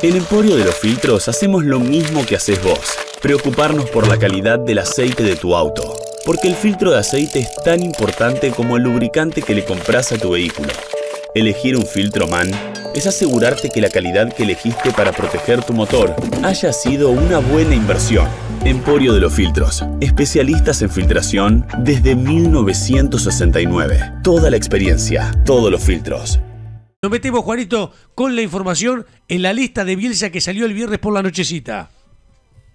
En Emporio de los Filtros hacemos lo mismo que haces vos, preocuparnos por la calidad del aceite de tu auto, porque el filtro de aceite es tan importante como el lubricante que le compras a tu vehículo. Elegir un filtro MAN es asegurarte que la calidad que elegiste para proteger tu motor haya sido una buena inversión. Emporio de los Filtros, especialistas en filtración desde 1969. Toda la experiencia, todos los filtros. Nos metemos, Juanito, con la información en la lista de Bielsa que salió el viernes por la nochecita.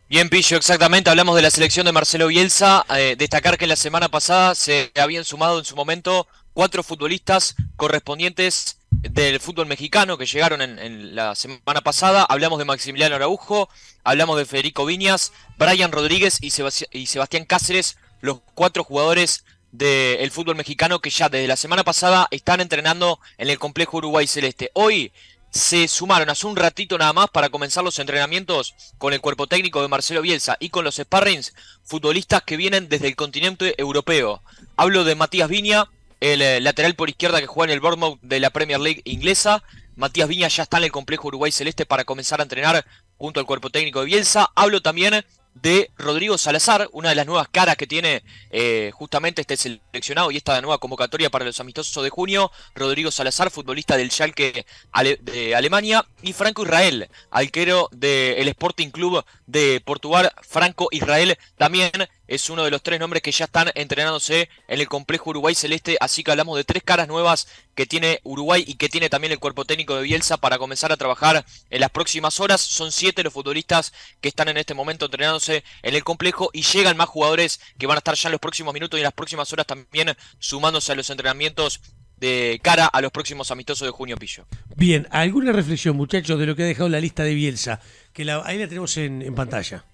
Bien, Pillo, exactamente. Hablamos de la selección de Marcelo Bielsa. Eh, destacar que la semana pasada se habían sumado en su momento cuatro futbolistas correspondientes del fútbol mexicano que llegaron en, la semana pasada. Hablamos de Maximiliano Araujo, hablamos de Federico Viñas, Brian Rodríguez y, y Sebastián Cáceres, los cuatro jugadores del fútbol mexicano que ya desde la semana pasada están entrenando en el complejo Uruguay Celeste. Hoy se sumaron hace un ratito nada más para comenzar los entrenamientos con el cuerpo técnico de Marcelo Bielsa y con los sparrings futbolistas que vienen desde el continente europeo. Hablo de Matías Viña, el eh, lateral por izquierda que juega en el Bournemouth de la Premier League inglesa. Matías Viña ya está en el complejo Uruguay Celeste para comenzar a entrenar junto al cuerpo técnico de Bielsa. Hablo también de Rodrigo Salazar, una de las nuevas caras que tiene eh, justamente este seleccionado y esta nueva convocatoria para los amistosos de junio. Rodrigo Salazar, futbolista del Schalke de Alemania, y Franco Israel, alquero del Sporting Club de Portugal. Franco Israel también es uno de los tres nombres que ya están entrenándose en el complejo Uruguay Celeste, así que hablamos de tres caras nuevas que tiene Uruguay y que tiene también el cuerpo técnico de Bielsa para comenzar a trabajar en las próximas horas. Son siete los futbolistas que están en este momento entrenándose en el complejo y llegan más jugadores que van a estar ya en los próximos minutos y en las próximas horas también sumándose a los entrenamientos de cara a los próximos amistosos de junio Pillo. Bien, ¿alguna reflexión muchachos de lo que ha dejado la lista de Bielsa? Que la, ahí la tenemos en, en pantalla.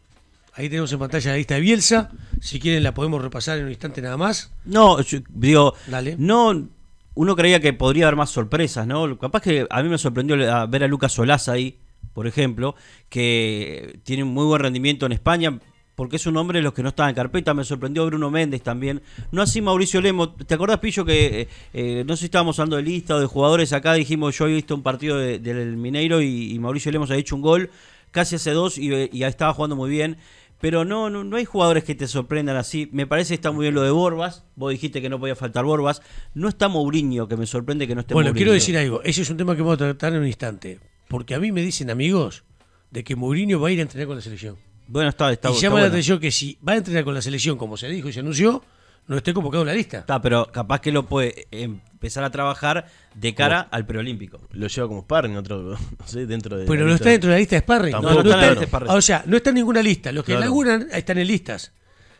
Ahí tenemos en pantalla la lista de Bielsa. Si quieren la podemos repasar en un instante nada más. No, digo, no uno creía que podría haber más sorpresas, ¿no? Capaz que a mí me sorprendió ver a Lucas Solás ahí, por ejemplo, que tiene un muy buen rendimiento en España, porque es un hombre de los que no estaba en carpeta. Me sorprendió Bruno Méndez también. No así Mauricio Lemos. ¿Te acordás, Pillo, que eh, eh, no sé si estábamos hablando de lista o de jugadores acá? Dijimos, yo he visto un partido del Mineiro y, Mauricio Lemos ha hecho un gol, casi hace dos, y, y estaba jugando muy bien pero no, no, no, hay jugadores que te sorprendan así. Me parece que está muy bien lo de Borbas. Vos dijiste que no podía faltar Borbas. No está Mourinho, que me sorprende que no esté bueno, quiero decir algo. Ese es un tema que vamos a tratar en un instante. Porque a mí me dicen amigos de que Mourinho va a ir a entrenar con la selección. Bueno, está, está Y llama la atención que si va a entrenar con la selección, como se dijo y se anunció, no esté convocado en la lista. Está, pero capaz que lo puede empezar a trabajar de cara al preolímpico. Lo lleva como sparring otro, no sé, dentro de Pero no está dentro de la lista de sparring. no, está, O sea, no está en ninguna lista. Los que claro. están en listas.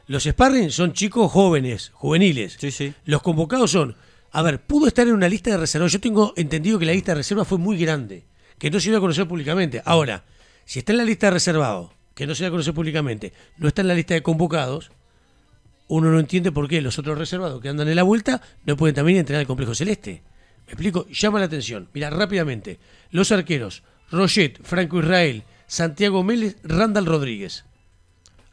Los sparring son chicos jóvenes, juveniles. Sí, sí. Los convocados son, a ver, pudo estar en una lista de reserva. Yo tengo entendido que la lista de reserva fue muy grande, que no se iba a conocer públicamente. Ahora, si está en la lista de reservados, que no se iba a conocer públicamente, no está en la lista de convocados, uno no entiende por qué los otros reservados que andan en la vuelta no pueden también entrenar al complejo celeste. Me explico, llama la atención. Mira, rápidamente, los arqueros, Roget, Franco Israel, Santiago Mélez, Randall Rodríguez.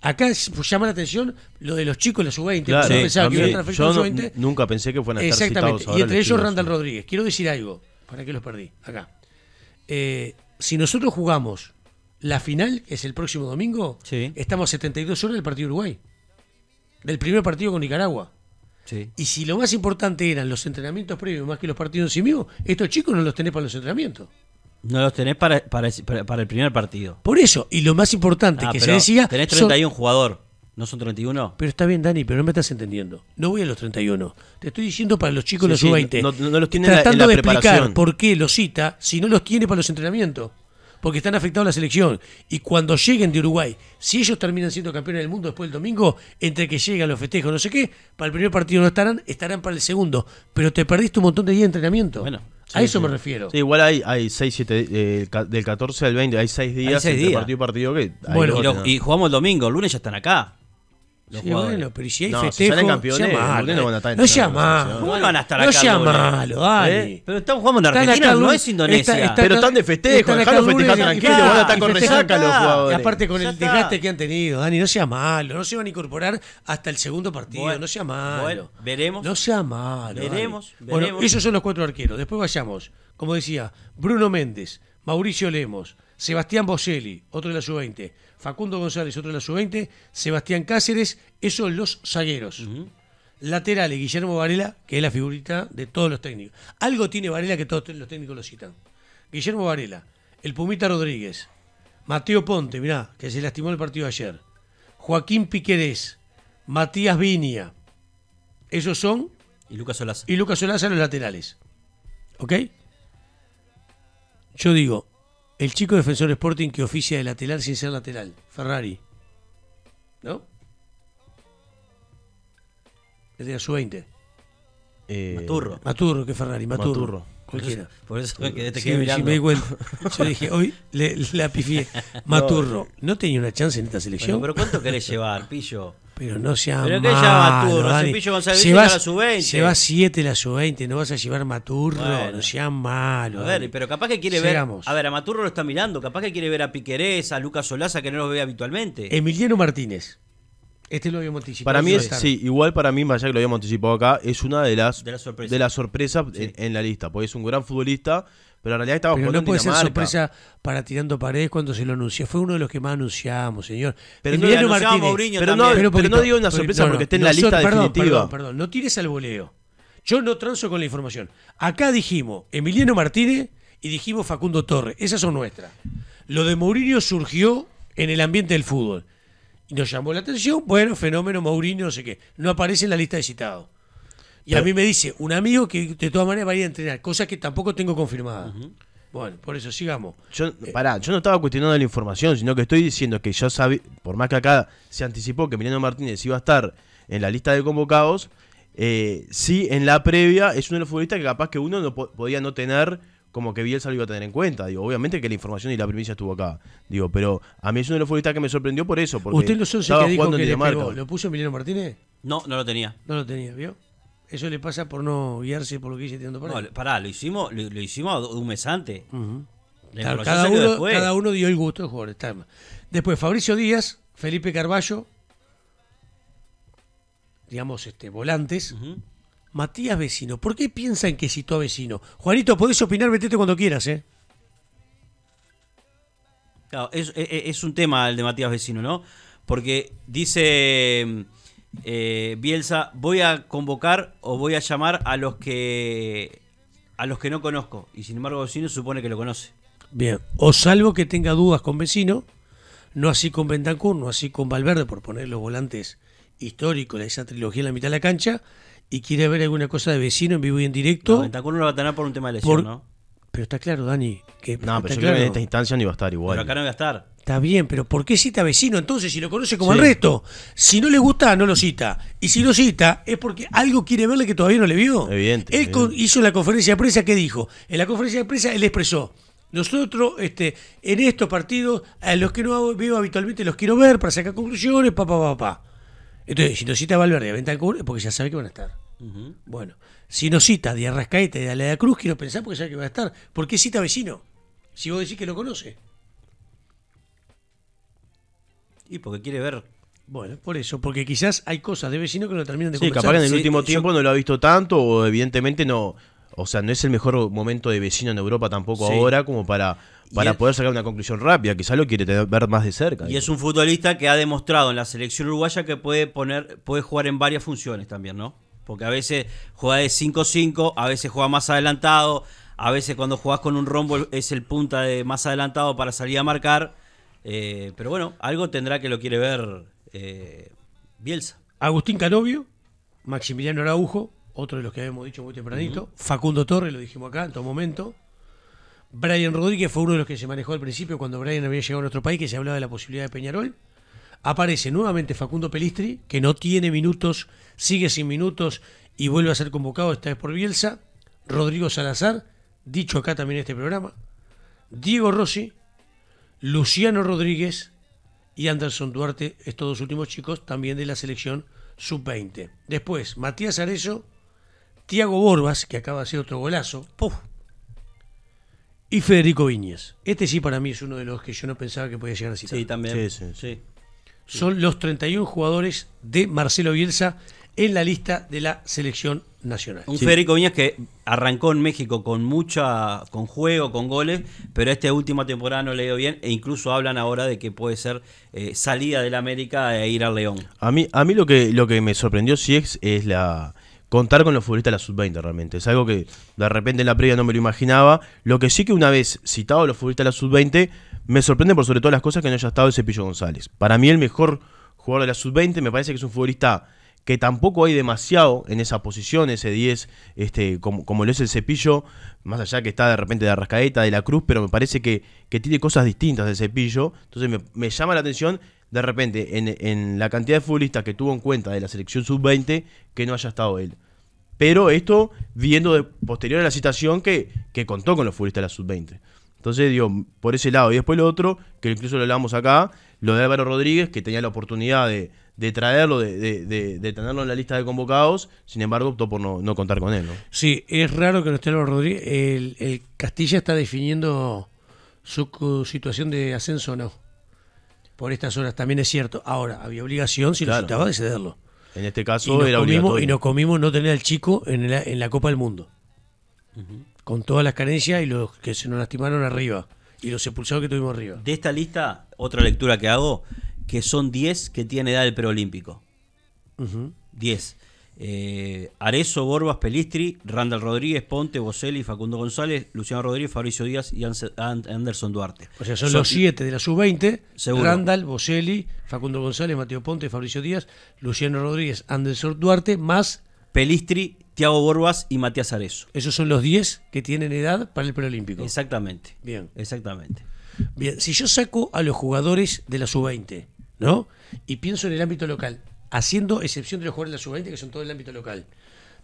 Acá pues, llama la atención lo de los chicos de la sub-20. que yo nunca pensé que fueran a estar Exactamente. y entre ellos Randall Rodríguez. Quiero decir algo, para que los perdí, acá. Eh, si nosotros jugamos la final, que es el próximo domingo, estamos a 72 horas del partido Uruguay del primer partido con Nicaragua. Y si lo más importante eran los entrenamientos previos más que los partidos en sí mismos, estos chicos no los tenés para los entrenamientos. No los tenés para, el primer partido. Por eso, y lo más importante ah, que se decía. Tenés 31 jugador, ¿no son 31? Pero está bien, Dani, pero no me estás entendiendo. No voy a los 31. Te estoy diciendo para los chicos de los u sub-20. No, los tiene Tratando de explicar por qué los cita si no los tiene para los entrenamientos porque están afectados a la selección. Y cuando lleguen de Uruguay, si ellos terminan siendo campeones del mundo después del domingo, entre que llegan los festejos, no sé qué, para el primer partido no estarán, estarán para el segundo. Pero te perdiste un montón de días de entrenamiento. Bueno. a eso me refiero. Sí, igual hay, hay 6, 7, eh, del 14 al 20, hay 6 días, de partido y partido que... Bueno, y, jugamos el domingo, el lunes ya están acá bueno, pero si hay no, festejo, malo, no van No sea malo. no sea malo, dale. ¿Eh? Pero estamos jugando en Argentina, no es Indonesia. pero están de festejo, dejaron festejar tranquilo, van a estar con resaca los jugadores. Y aparte con el desgaste que han tenido, Dani, no sea malo. No se van a incorporar hasta el segundo partido, no sea malo. Bueno, veremos. No sea malo. Veremos, veremos. Bueno, esos son los cuatro arqueros. Después vayamos, como decía, Bruno Méndez, Mauricio Lemos, Sebastián Bocelli, otro de la sub-20, Facundo González, otro de la sub-20, Sebastián Cáceres, esos los zagueros. Laterales, Guillermo Varela, que es la figurita de todos los técnicos. Algo tiene Varela que todos los técnicos lo citan. Guillermo Varela, el Pumita Rodríguez, Mateo Ponte, mirá, que se lastimó el partido ayer, Joaquín Piquerés, Matías Viña, esos son... Y Lucas Solaza. Y Lucas Solaza los laterales. ¿Ok? Yo digo, el chico defensor Sporting que oficia de lateral sin ser lateral, Ferrari. ¿No? El de su 20. Eh, Maturro. Maturro, que Ferrari, Maturro. Maturro. Cualquiera. Por eso me quedé, te me di cuenta. Yo dije, hoy le, la Maturro. Eh. No, tenía una chance en esta selección. pero ¿cuánto querés llevar, Pillo? Pero no sea Pero malo, lleva Maturro, Se Cepillo González a la sub-20. va 7 la sub-20, no vas a llevar Maturro, no sean malos. A ver, pero capaz que quiere ver. A ver, a Maturro lo está mirando, capaz que quiere ver a Piquerés, a Lucas Solaza, que no lo ve habitualmente. Emiliano Martínez. Este lo habíamos anticipado. Para mí sí, igual para mí, más allá que lo habíamos anticipado acá, es una de las, de sorpresas, en, la lista. Porque es un gran futbolista, pero en realidad estaba no puede ser sorpresa para Tirando Paredes cuando se lo anunció. Fue uno de los que más anunciamos, señor. Pero, no, Martínez, pero, no, digo una sorpresa porque está en la lista definitiva. Perdón, no tires al voleo. Yo no transo con la información. Acá dijimos Emiliano Martínez y dijimos Facundo Torres. Esas son nuestras. Lo de Mourinho surgió en el ambiente del fútbol y nos llamó la atención, bueno, fenómeno, Mourinho, no sé qué. No aparece en la lista de citados. Y a mí me dice un amigo que de todas maneras va a ir a entrenar, cosa que tampoco tengo confirmada. Bueno, por eso sigamos. Yo, eh, pará, yo no estaba cuestionando la información, sino que estoy diciendo que yo sabía, por más que acá se anticipó que Milano Martínez iba a estar en la lista de convocados, eh, sí en la previa es uno de los futbolistas que capaz que uno no podía no tener como que Bielsa lo iba a tener en cuenta. Digo, obviamente que la información y la primicia estuvo acá. Digo, pero a mí es uno de los futbolistas que me sorprendió por eso. Porque ¿Usted lo 11 que dijo que lo puso Mileno Martínez? No, no lo tenía. No lo tenía, ¿vio? Eso le pasa por no guiarse por lo que dice Tirando para No, pará, lo hicimos, lo, hicimos un mes antes. cada, uno, dio el gusto de Después, Fabricio Díaz, Felipe Carballo, digamos, este, volantes. Matías Vecino. ¿Por qué piensan que citó a Vecino? Juanito, podés opinar, metete cuando quieras, ¿eh? Eh, ¿eh? es, un tema el de Matías Vecino, ¿no? Porque dice eh, Bielsa, voy a convocar o voy a llamar a los que a los que no conozco. Y sin embargo Vecino supone que lo conoce. Bien, o salvo que tenga dudas con Vecino, no así con Bentancur, no así con Valverde, por poner los volantes históricos de esa trilogía en la mitad de la cancha, y quiere ver alguna cosa de vecino en vivo y en directo. No, una no lo va a por un tema de lesión, ¿no? Pero está claro, Dani. Que no, pero yo creo que en esta instancia no iba a estar igual. Pero acá no iba a estar. Está bien, pero ¿por qué cita vecino entonces si lo conoce como el resto? Si no le gusta, no lo cita. Y si lo cita, es porque algo quiere verle que todavía no le vio. Evidente. Él hizo la conferencia de prensa, ¿qué dijo? En la conferencia de prensa él expresó. Nosotros, este, en estos partidos, a los que no veo habitualmente los quiero ver para sacar conclusiones, papá, papá, pa Pa. Entonces, si nos cita Valverde a Ventancur, es porque ya sabe que van a estar. Bueno, si nos cita de Arrascaeta y de Cruz, quiero pensar porque sabe que van a estar. ¿Por qué cita vecino? Si vos decís que lo conoce. Y porque quiere ver. Bueno, por eso, porque quizás hay cosas de vecino que no terminan de Sí, capaz que en el último tiempo no lo ha visto tanto, o evidentemente no, o sea, no es el mejor momento de vecino en Europa tampoco ahora como para, para poder sacar una conclusión rápida. Quizá lo quiere ver más de cerca. Y es un futbolista que ha demostrado en la selección uruguaya que puede, poner, puede jugar en varias funciones también, ¿no? Porque a veces juega de 5-5, a veces juega más adelantado, a veces cuando jugás con un rombo es el punta de más adelantado para salir a marcar. Eh, pero bueno, algo tendrá que lo quiere ver eh, Bielsa. Agustín Canovio, Maximiliano Araujo, otro de los que habíamos dicho muy tempranito, Facundo Torres, lo dijimos acá en todo momento. Brian Rodríguez fue uno de los que se manejó al principio cuando Brian había llegado a nuestro país, que se hablaba de la posibilidad de Peñarol. Aparece nuevamente Facundo Pelistri, que no tiene minutos, sigue sin minutos y vuelve a ser convocado esta vez por Bielsa. Rodrigo Salazar, dicho acá también en este programa. Diego Rossi, Luciano Rodríguez y Anderson Duarte, estos dos últimos chicos, también de la selección sub-20. Después, Matías Arezzo, Tiago Borbas, que acaba de hacer otro golazo. Y Federico Viñez. Este sí para mí es uno de los que yo no pensaba que podía llegar a Sí, también. Sí, sí, Son los 31 jugadores de Marcelo Bielsa en la lista de la selección nacional. Un Federico Viñas que arrancó en México con mucha con juego, con goles, pero esta última temporada no le dio bien e incluso hablan ahora de que puede ser eh, salida del América e ir al León. A mí a mí lo que lo que me sorprendió sí es, es la contar con los futbolistas de la sub-20 realmente. Es algo que de repente en la previa no me lo imaginaba. Lo que sí que una vez citado los futbolistas de la sub-20, me sorprende por sobre todo las cosas que no haya estado el Cepillo González. Para mí el mejor jugador de la sub-20 me parece que es un futbolista que tampoco hay demasiado en esa posición, ese 10, este, como, lo es el cepillo, más allá que está de repente de Arrascaeta, de la Cruz, pero me parece que, tiene cosas distintas del cepillo. Entonces me llama la atención de repente en, la cantidad de futbolistas que tuvo en cuenta de la selección sub-20 que no haya estado él. Pero esto viendo de, posterior a la situación que, que contó con los futbolistas de la sub-20. Entonces, digo, por ese lado. Y después lo otro, que incluso lo hablamos acá, lo de Álvaro Rodríguez, que tenía la oportunidad de, de traerlo, de, de, de, tenerlo en la lista de convocados, sin embargo optó por no, contar con él. ¿no? Sí, es raro que no esté Álvaro Rodríguez. El, el Castilla está definiendo su situación de ascenso o no por estas horas. También es cierto. Ahora, había obligación, si lo citaba, de cederlo. En este caso y nos era comimos, Y nos comimos no tener al chico en la, en la Copa del Mundo. Con todas las carencias y los que se nos lastimaron arriba. Y los expulsados que tuvimos arriba. De esta lista, otra lectura que hago, que son 10 que tiene edad del preolímpico. 10. Eh, Arezo, Borbas, Pelistri, Randall Rodríguez, Ponte, Boselli, Facundo González, Luciano Rodríguez, Fabricio Díaz y Anderson Duarte. O sea, son, los siete de la sub-20. Randall, Boselli, Facundo González, Mateo Ponte, Fabricio Díaz, Luciano Rodríguez, Anderson Duarte, más... Pelistri, Tiago Borbas y Matías Arezo. Esos son los 10 que tienen edad para el preolímpico. Exactamente. Bien. Exactamente. Bien, si yo saco a los jugadores de la sub-20, ¿no? Y pienso en el ámbito local, haciendo excepción de los jugadores de la sub-20 que son todo el ámbito local.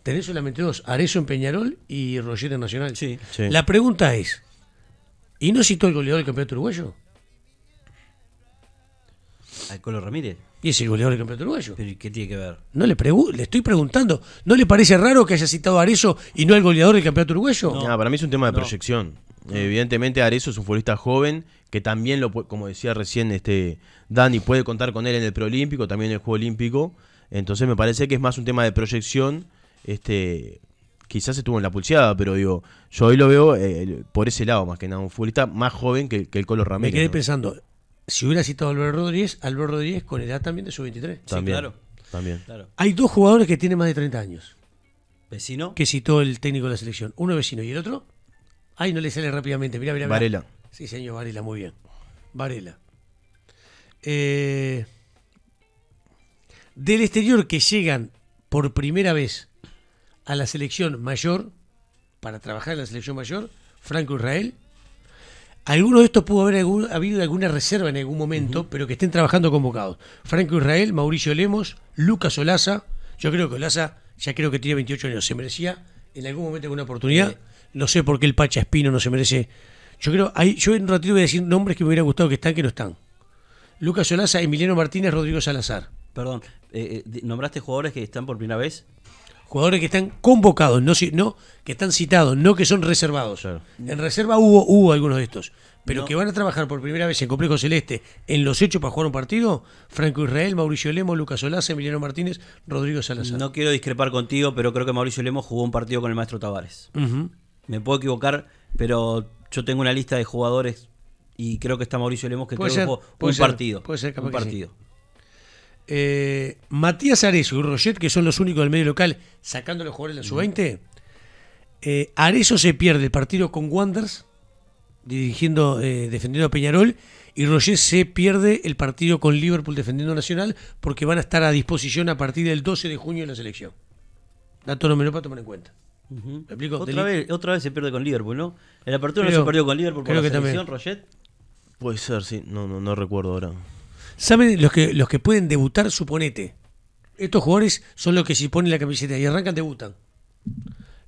Tenés solamente dos, Arezo en Peñarol y Roger en Nacional. Sí. La pregunta es, ¿y no citó el goleador del campeonato uruguayo? Al Colo Ramírez. Y es el goleador del campeonato uruguayo. qué tiene que ver? No le, le estoy preguntando. ¿No le parece raro que haya citado a Arezo y no al goleador del campeonato uruguayo? No, para mí es un tema de proyección. Evidentemente Arezo es un futbolista joven que también, lo, como decía recién este Dani, puede contar con él en el preolímpico, también en el Juego Olímpico. Entonces me parece que es más un tema de proyección. Este, quizás estuvo en la pulseada, pero digo, yo hoy lo veo eh, por ese lado, más que nada, un futbolista más joven que, el Colo Ramírez. Me quedé pensando, si hubiera citado a Alberto Rodríguez, Álvaro Rodríguez con edad también de su 23. sí, claro. También. Hay dos jugadores que tienen más de 30 años. ¿Vecino? Que citó el técnico de la selección. Uno vecino y el otro. Ay, no le sale rápidamente. Mira, mira, Varela. Sí, señor, Varela, muy bien. Varela. Eh, del exterior que llegan por primera vez a la selección mayor, para trabajar en la selección mayor, Franco Israel Alguno de estos pudo haber habido alguna reserva en algún momento, pero que estén trabajando convocados. Franco Israel, Mauricio Lemos, Lucas Olaza. Yo creo que Olaza ya creo que tiene 28 años. Se merecía en algún momento alguna oportunidad. No sé por qué el Pacha Espino no se merece. Yo creo, ahí, yo en un ratito voy a decir nombres que me hubiera gustado que están, que no están. Lucas Olaza, Emiliano Martínez, Rodrigo Salazar. Perdón, eh, eh, ¿nombraste jugadores que están por primera vez? jugadores que están convocados, no, no que están citados, no que son reservados. En reserva hubo, hubo algunos de estos, pero que van a trabajar por primera vez en Complejo Celeste en los hechos para jugar un partido, Franco Israel, Mauricio Lemos, Lucas Olaza, Emiliano Martínez, Rodrigo Salazar. No quiero discrepar contigo, pero creo que Mauricio Lemos jugó un partido con el maestro Tavares. Me puedo equivocar, pero yo tengo una lista de jugadores y creo que está Mauricio Lemos que jugó un partido. Puede ser, capaz un partido. Eh, Matías Arezzo y Roget, que son los únicos del medio local, sacando los jugadores de la sub-20. Eh, Arezzo se pierde el partido con Wanders, dirigiendo, eh, defendiendo a Peñarol, y Roget se pierde el partido con Liverpool defendiendo a Nacional, porque van a estar a disposición a partir del 12 de junio en la selección. Dato no me lo para tomar en cuenta. Otra, vez, se pierde con Liverpool, ¿no? El apertura no se perdió con Liverpool por la selección, Puede ser, sí, no, no, no recuerdo ahora. ¿Saben los que, los que pueden debutar? Suponete. Estos jugadores son los que si ponen la camiseta y arrancan, debutan.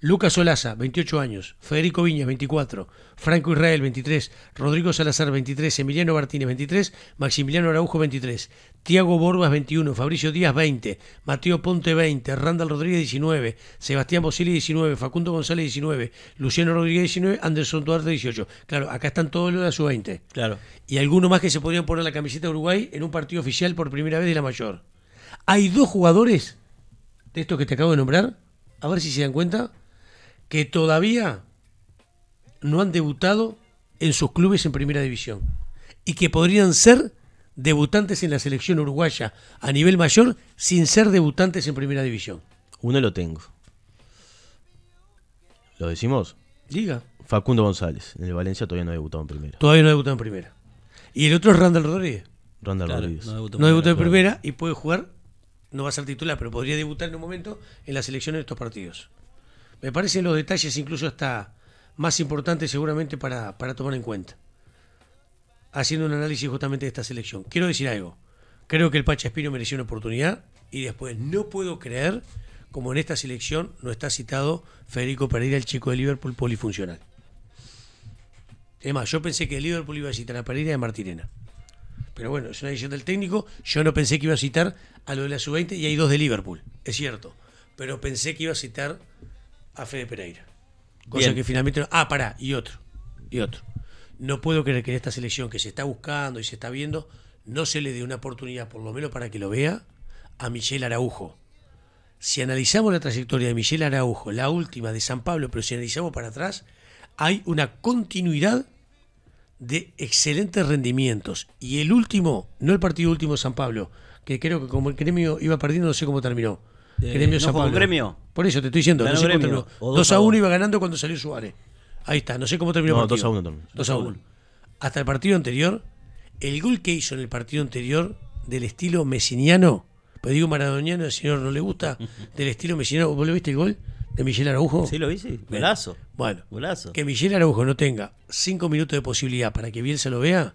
Lucas Olaza, 28 años, Federico Viñas, 24, Franco Israel, 23, Rodrigo Salazar, 23, Emiliano Martínez, 23, Maximiliano Araujo, 23, Tiago Borbas, 21, Fabricio Díaz, 20, Mateo Ponte, 20, Randall Rodríguez, 19, Sebastián Bosili, 19, Facundo González, 19, Luciano Rodríguez, 19, Anderson Duarte, 18. Claro, acá están todos los de su 20 Claro. Y algunos más que se podrían poner la camiseta de Uruguay en un partido oficial por primera vez de la mayor. Hay dos jugadores de estos que te acabo de nombrar, a ver si se dan cuenta, que todavía no han debutado en sus clubes en primera división y que podrían ser debutantes en la selección uruguaya a nivel mayor sin ser debutantes en primera división. Uno lo tengo. ¿Lo decimos? Diga. Facundo González, en el Valencia todavía no ha debutado en primera. Todavía no ha debutado en primera. Y el otro es Randall Rodríguez. Randall Rodríguez. No ha debutado en primera, y puede jugar, no va a ser titular, pero podría debutar en un momento en la selección de estos partidos. Me parecen los detalles incluso hasta más importantes seguramente para, tomar en cuenta. Haciendo un análisis justamente de esta selección. Quiero decir algo. Creo que el Pacha Espino mereció una oportunidad y después no puedo creer como en esta selección no está citado Federico Pereira, el chico de Liverpool polifuncional. Es yo pensé que el Liverpool iba a citar a Pereira y a Martirena. Pero bueno, es una decisión del técnico. Yo no pensé que iba a citar a lo de la sub-20 y hay dos de Liverpool, es cierto. Pero pensé que iba a citar a Fede Pereira. Cosa que finalmente. ah, pará, y otro. Y otro. No puedo creer que en esta selección que se está buscando y se está viendo, no se le dé una oportunidad, por lo menos para que lo vea, a Michelle Araujo. Si analizamos la trayectoria de Michelle Araujo, la última de San Pablo, pero si analizamos para atrás, hay una continuidad de excelentes rendimientos. Y el último, no el partido último de San Pablo, que creo que como el gremio iba perdiendo, no sé cómo terminó. Eh, gremio Por eso te estoy diciendo. 2, a 1 iba ganando cuando salió Suárez. Ahí está, no sé cómo terminó. No, 2 a 1 también. 2 a 1. Hasta el partido anterior, el gol que hizo en el partido anterior del estilo mesiniano, pero digo maradoniano, al señor no le gusta, del estilo mesiniano, ¿vos lo viste el gol? de Miguel Araujo. Sí, lo viste? Golazo. Bueno, Que Miguel Araujo no tenga 5 minutos de posibilidad para que Bielsa lo vea,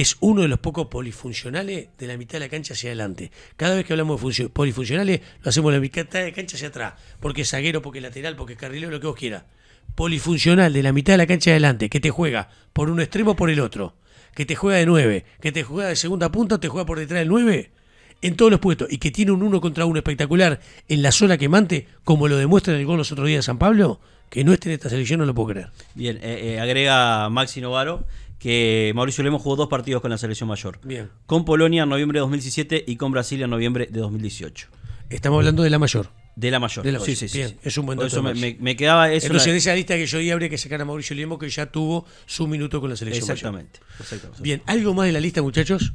es uno de los pocos polifuncionales de la mitad de la cancha hacia adelante. Cada vez que hablamos de polifuncionales, lo hacemos la mitad de la cancha hacia atrás, porque es zaguero, porque es lateral, porque es carrilero, lo que vos quieras. Polifuncional de la mitad de la cancha adelante, que te juega por un extremo o por el otro, que te juega de nueve. que te juega de segunda punta te juega por detrás del nueve. en todos los puestos, y que tiene un uno contra uno espectacular en la zona quemante, como lo demuestra en el gol los otros días de San Pablo, que no esté en esta selección no lo puedo creer. Bien, eh, eh, agrega Maxi Novaro que Mauricio Lemos jugó dos partidos con la selección mayor. Bien. Con Polonia en noviembre de 2017 y con Brasil en noviembre de 2018. Estamos hablando de la mayor. De la mayor. Sí, sí, sí, Es un buen dato. Eso me, quedaba eso Entonces, en esa lista que yo di, habría que sacar a Mauricio Lemos, que ya tuvo su minuto con la selección. Mayor. Exactamente. Bien, ¿algo más de la lista, muchachos?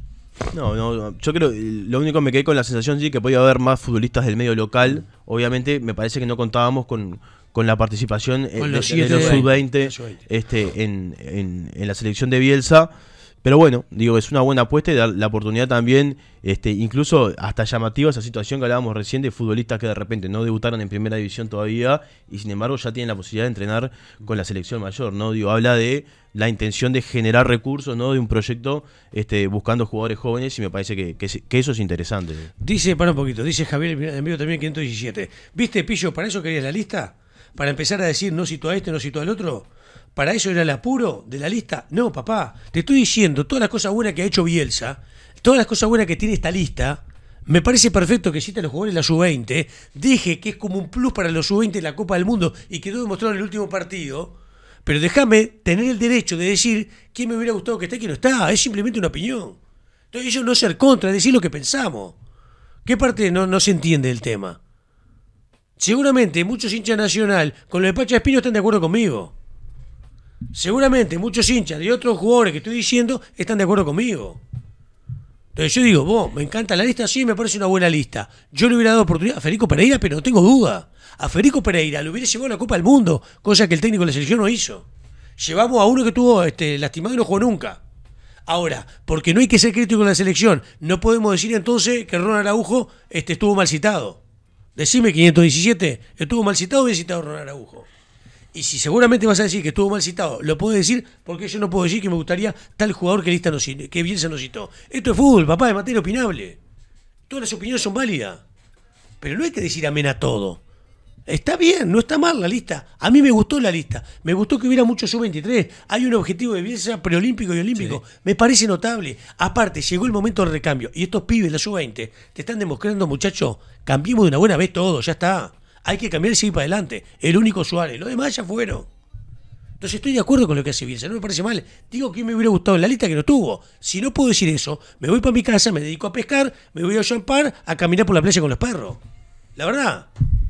No, no, yo creo, lo único que me quedé con la sensación, sí, que podía haber más futbolistas del medio local. Obviamente, me parece que no contábamos con, con la participación eh, los sub-20 este, en, en, la selección de Bielsa. Pero bueno, digo, es una buena apuesta y dar la oportunidad también, este, incluso hasta llamativa esa situación que hablábamos recién de futbolistas que de repente no debutaron en primera división todavía y sin embargo ya tienen la posibilidad de entrenar con la selección mayor, ¿no? Digo, habla de la intención de generar recursos, ¿no? De un proyecto este, buscando jugadores jóvenes y me parece que, eso es interesante. Dice, para un poquito, dice Javier, vivo también 517. ¿Viste, Pillo, para eso querías la lista? para empezar a decir no cito a este, no cito al otro? ¿Para eso era el apuro de la lista? No, papá, te estoy diciendo todas las cosas buenas que ha hecho Bielsa, todas las cosas buenas que tiene esta lista. Me parece perfecto que si a los jugadores de la sub-20. Dije que es como un plus para los sub-20 en la Copa del Mundo y quedó demostrado en el último partido. Pero déjame tener el derecho de decir quién me hubiera gustado que esté y quién no está. Es simplemente una opinión. Entonces, yo no ser contra, decir lo que pensamos. ¿Qué parte no, no se entiende del tema? Seguramente muchos hinchas nacional con lo de Pacha Espino están de acuerdo conmigo. Seguramente muchos hinchas de otros jugadores que estoy diciendo están de acuerdo conmigo. Entonces yo digo, vos, me encanta la lista, sí, me parece una buena lista. Yo le hubiera dado oportunidad a Federico Pereira, pero no tengo duda. A Federico Pereira le hubiera llevado la Copa del Mundo, cosa que el técnico de la selección no hizo. Llevamos a uno que tuvo este, lastimado y no jugó nunca. Ahora, porque no hay que ser crítico con la selección, no podemos decir entonces que Ronald Araujo este, estuvo mal citado decime 517, ¿estuvo mal citado o bien citado Ronald Araujo? Y si seguramente vas a decir que estuvo mal citado, lo puedo decir porque yo no puedo decir que me gustaría tal jugador que lista que bien se nos citó. Esto es fútbol, papá, es materia opinable. Todas las opiniones son válidas. Pero no hay que decir amén a todo. Está bien, no está mal la lista. A mí me gustó la lista. Me gustó que hubiera mucho sub-23. Hay un objetivo de ser preolímpico y olímpico. Me parece notable. Aparte, llegó el momento del recambio. Y estos pibes, la sub-20, te están demostrando, muchachos, cambiemos de una buena vez todo, ya está. Hay que cambiar y seguir para adelante. El único Suárez. Los demás ya fueron. Entonces estoy de acuerdo con lo que hace Bielsa, no me parece mal. Digo que me hubiera gustado la lista que no tuvo. Si no puedo decir eso, me voy para mi casa, me dedico a pescar, me voy a champar, a caminar por la playa con los perros. La verdad.